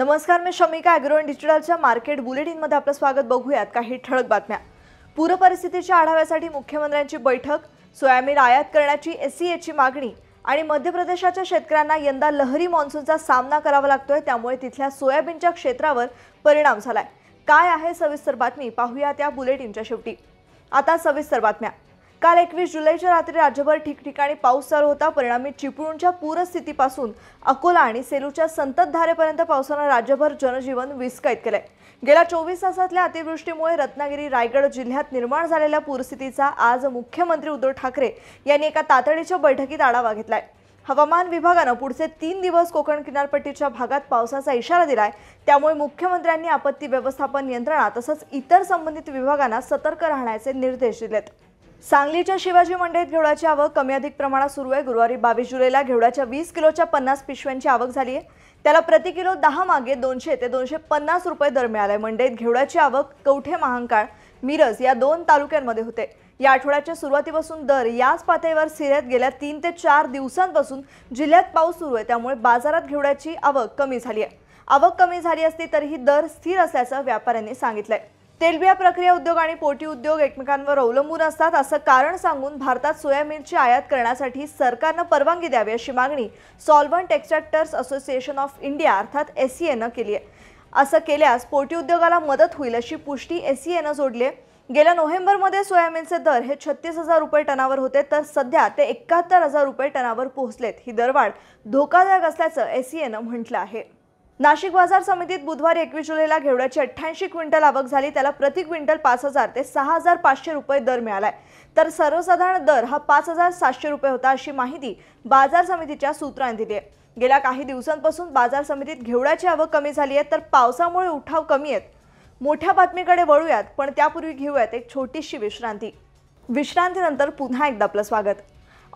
नमस्कार मी Shamika agro and डिजिटलच्या मार्केट बुलेटिनमध्ये आपलं स्वागत बघूयात काही ठळक बातम्या पूरपरिस्थितीच्या आढाव्यासाठी मुख्यमंत्र्यांची बैठक सोयाबीन आयात करण्याची एस सी e एची मागणी आणि मध्य प्रदेशाच्या शेतकऱ्यांना यंदा लहरी मान्सूनचा सामना करावा लागतोय त्यामुळे तिथल्या सोयाबीनच्या क्षेत्रावर परिणाम झालाय काय आहे सविस्तर बातमी पाहूया त्या बुलेटिनच्या शेवटी आता सविस्तर बातम्या काल एकवीस जुलैच्या रात्री राज्यभर ठिकठिकाणी पाऊस चालू होता परिणामी चिपळूणच्या पूरस्थितीपासून अकोला आणि सेलूच्या संततधारेपर्यंत पावसानं राज्यभर जनजीवन विस्कळीत केलंय गेल्या चोवीस तासातल्या अतिवृष्टीमुळे रत्नागिरी रायगड जिल्ह्यात निर्माण झालेल्या पूरस्थितीचा आज मुख्यमंत्री उद्धव ठाकरे यांनी एका तातडीच्या बैठकीत आढावा घेतलाय हवामान विभागानं पुढचे तीन दिवस कोकण किनारपट्टीच्या भागात पावसाचा इशारा दिलाय त्यामुळे मुख्यमंत्र्यांनी आपत्ती व्यवस्थापन यंत्रणा तसंच इतर संबंधित विभागांना सतर्क राहण्याचे निर्देश दिलेत सांगलीच्या शिवाजी मंडईत घेवड्याची आवक कमी अधिक प्रमाणात सुरू आहे गुरुवारी बावीस जुलैला घेवड्याच्या वीस किलोच्या पन्नास पिशव्यांची आवक झाली आहे त्याला प्रति किलो दहा मागे दोनशे ते दोनशे पन्नास रुपये दर मिळाला मंडईत घेवड्याची आवक कवठे महांकाळ मिरज या दोन तालुक्यांमध्ये होते या आठवड्याच्या सुरुवातीपासून दर याच पातळीवर सिरेत गेल्या तीन ते चार दिवसांपासून जिल्ह्यात पाऊस सुरू आहे त्यामुळे बाजारात घेवड्याची आवक कमी झाली आहे आवक कमी झाली असली तरीही दर स्थिर असल्याचं व्यापाऱ्यांनी सांगितलं आहे तेलबिया प्रक्रिया उद्योग आणि पोटी उद्योग एकमेकांवर अवलंबून असतात असं कारण सांगून भारतात सोयाबीनची आयात करण्यासाठी सरकारनं परवानगी द्यावी अशी मागणी solvent extractors association of India अर्थात एस एनं केली आहे असं केल्यास पोटी उद्योगाला मदत होईल अशी पुष्टी एस एनं जोडली आहे गेल्या नोव्हेंबरमध्ये सोयाबीनचे दर हे छत्तीस हजार रुपये टनावर होते तर सध्या ते एकाहत्तर हजार रुपये टनावर पोहोचलेत ही दरवाढ धोकादायक असल्याचं एस एनं म्हटलं आहे नाशिक बाजार समितीत बुधवारी एकवीस जुलैला घेवड्याची अठ्ठ्याऐंशी क्विंटल आवक झाली त्याला प्रति क्विंटल पाच हजार ते सहा हजार पाचशे रुपये दर मिळालाय तर सर्वसाधारण दर हा पाच हजार सातशे रुपये होता अशी माहिती बाजार समितीच्या सूत्रांनी दिली आहे गेल्या काही दिवसांपासून बाजार समितीत घेवड्याची आवक कमी झाली आहे तर पावसामुळे उठाव कमी आहेत मोठ्या बातमीकडे वळूयात पण त्यापूर्वी घेऊयात एक छोटीशी विश्रांती विश्रांतीनंतर पुन्हा एकदा आपलं स्वागत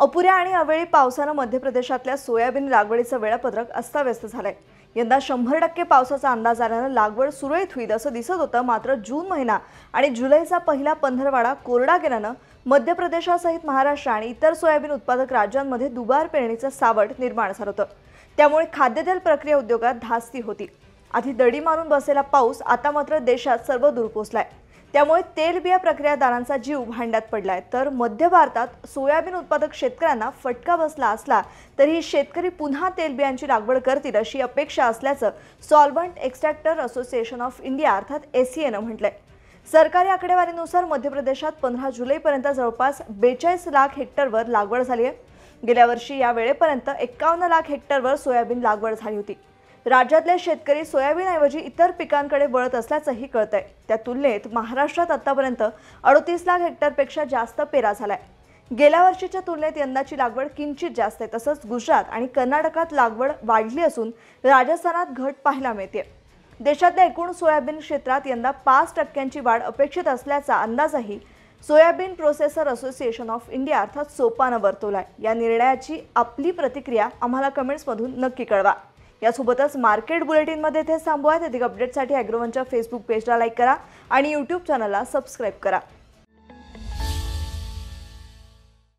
अपुऱ्या आणि अवेळी पावसानं मध्य प्रदेशातल्या सोयाबीन लागवडीचं वेळापत्रक अस्ताव्यस्त झालंय यंदा शंभर टक्के पावसाचा अंदाज आल्यानं लागवड सुरळीत होईल असं दिसत होतं मात्र जून महिना आणि जुलैचा पहिला पंधरवाडा कोरडा गेल्यानं मध्य प्रदेशासहित महाराष्ट्र आणि इतर सोयाबीन उत्पादक राज्यांमध्ये दुबार पेरणीचं सावट निर्माण झालं होतं त्यामुळे खाद्यतेल प्रक्रिया उद्योगात धास्ती होती आधी दडी मारून बसलेला पाऊस आता मात्र देशात सर्व सर्वदूर पोचलाय त्यामुळे तेलबिया प्रक्रियादारांचा जीव भांड्यात पडला आहे तर मध्य भारतात सोयाबीन उत्पादक शेतकऱ्यांना फटका बसला असला तरीही शेतकरी पुन्हा तेलबियांची लागवड करतील अशी अपेक्षा असल्याचं solvent extractor association of India अर्थात एसीएनं म्हटलंय सरकारी आकडेवारीनुसार मध्य प्रदेशात पंधरा जुलैपर्यंत जवळपास बेचाळीस लाख हेक्टरवर लागवड झाली आहे गेल्या वर्षी या वेळेपर्यंत एक्कावन्न लाख हेक्टरवर सोयाबीन लागवड झाली होती राज्यातले शेतकरी सोयाबीनऐवजी इतर पिकांकडे वळत असल्याचंही कळत आहे त्या तुलनेत महाराष्ट्रात आतापर्यंत अडतीस लाख हेक्टरपेक्षा जास्त पेरा झालाय गेल्या वर्षीच्या तुलनेत यंदाची लागवड किंचित जास्त आहे तसंच गुजरात आणि कर्नाटकात लागवड वाढली असून राजस्थानात घट पाहायला मिळते देशातल्या एकूण सोयाबीन क्षेत्रात यंदा पाच टक्क्यांची वाढ अपेक्षित असल्याचा अंदाजही soybean processor association of India अर्थात सोपानं वर्तवलाय या निर्णयाची आपली प्रतिक्रिया आम्हाला कमेंट्समधून नक्की कळवा यासोबतच मार्केट बुलेटिनमध्ये इथेच थांबवा अधिक अपडेटसाठी ॲग्रोवनच्या फेसबुक पेजला लाईक करा आणि यूट्यूब चॅनलला सबस्क्राईब करा